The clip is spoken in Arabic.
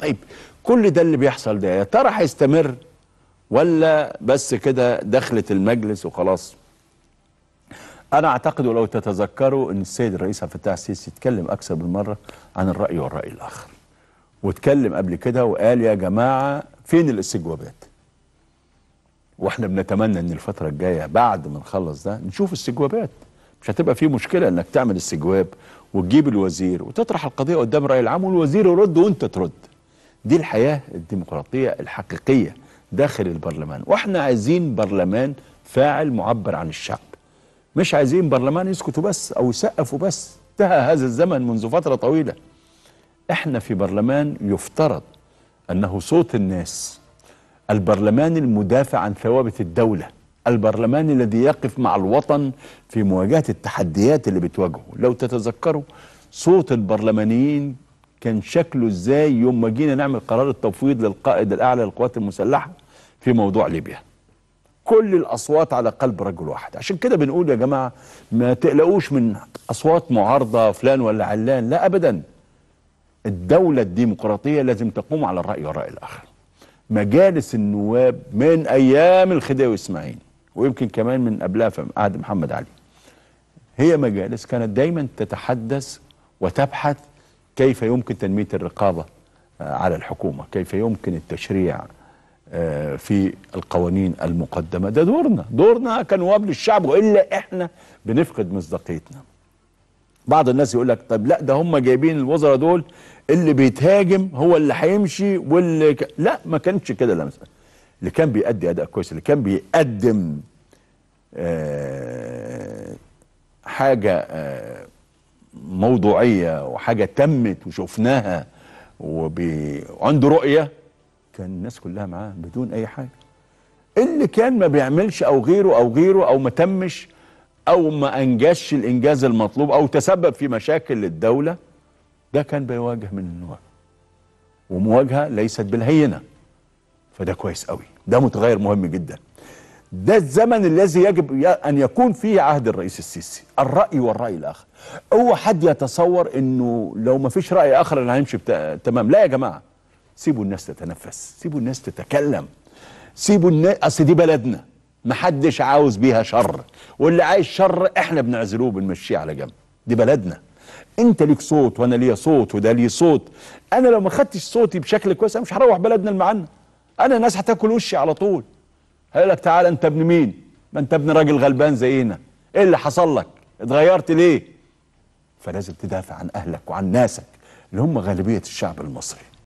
طيب كل ده اللي بيحصل ده يا ترى هيستمر ولا بس كده دخلت المجلس وخلاص انا اعتقد ولو تتذكروا ان السيد الرئيس عبد الفتاح السيسي اتكلم اكثر من مره عن الراي والراي الاخر واتكلم قبل كده وقال يا جماعه فين الاستجوابات واحنا بنتمنى ان الفتره الجايه بعد ما نخلص ده نشوف استجوابات مش هتبقى في مشكله انك تعمل استجواب وتجيب الوزير وتطرح القضيه قدام الراي العام والوزير يرد وانت ترد دي الحياة الديمقراطية الحقيقية داخل البرلمان واحنا عايزين برلمان فاعل معبر عن الشعب مش عايزين برلمان يسكتوا بس او يسقفوا بس انتهى هذا الزمن منذ فترة طويلة احنا في برلمان يفترض انه صوت الناس البرلمان المدافع عن ثوابت الدولة البرلمان الذي يقف مع الوطن في مواجهة التحديات اللي بتواجهه لو تتذكروا صوت البرلمانيين كان شكله ازاي يوم ما جينا نعمل قرار التفويض للقائد الاعلى للقوات المسلحه في موضوع ليبيا كل الاصوات على قلب رجل واحد عشان كده بنقول يا جماعه ما تقلقوش من اصوات معارضه فلان ولا علان لا ابدا الدوله الديمقراطيه لازم تقوم على الراي والراي الاخر مجالس النواب من ايام الخديوي اسماعيل ويمكن كمان من قبلها في عهد محمد علي هي مجالس كانت دايما تتحدث وتبحث كيف يمكن تنمية الرقابة آه، على الحكومة كيف يمكن التشريع آه، في القوانين المقدمة ده دورنا دورنا كنواب للشعب وإلا إحنا بنفقد مصداقيتنا بعض الناس يقول لك طب لا ده هم جايبين الوزراء دول اللي بيتهاجم هو اللي هيمشي واللي ك... لا ما كانش كده لا مثلا اللي كان بيأدي أداء كويس اللي كان بيقدم آه حاجة آه موضوعيه وحاجه تمت وشفناها وعنده رؤيه كان الناس كلها معاه بدون اي حاجه اللي كان ما بيعملش او غيره او غيره او ما تمش او ما انجزش الانجاز المطلوب او تسبب في مشاكل للدوله ده كان بيواجه من النوع ومواجهه ليست بالهينه فده كويس قوي ده متغير مهم جدا ده الزمن الذي يجب أن يكون فيه عهد الرئيس السيسي الرأي والرأي الآخر هو حد يتصور أنه لو ما فيش رأي آخر أنا هيمشي تمام لا يا جماعة سيبوا الناس تتنفس سيبوا الناس تتكلم سيبوا الناس أصل دي بلدنا محدش عاوز بيها شر واللي عايز شر احنا بنعزله وبنمشيه على جنب دي بلدنا انت ليك صوت وانا ليا صوت وده ليه صوت انا لو ما خدتش صوتي بشكل كويس انا مش هروح بلدنا المعنى انا الناس هتاكل وشي على طول هيقول لك تعالى انت ابن مين ما انت ابن راجل غلبان زينا ايه اللي حصل لك اتغيرت ليه فلازم تدافع عن اهلك وعن ناسك اللي هم غالبيه الشعب المصري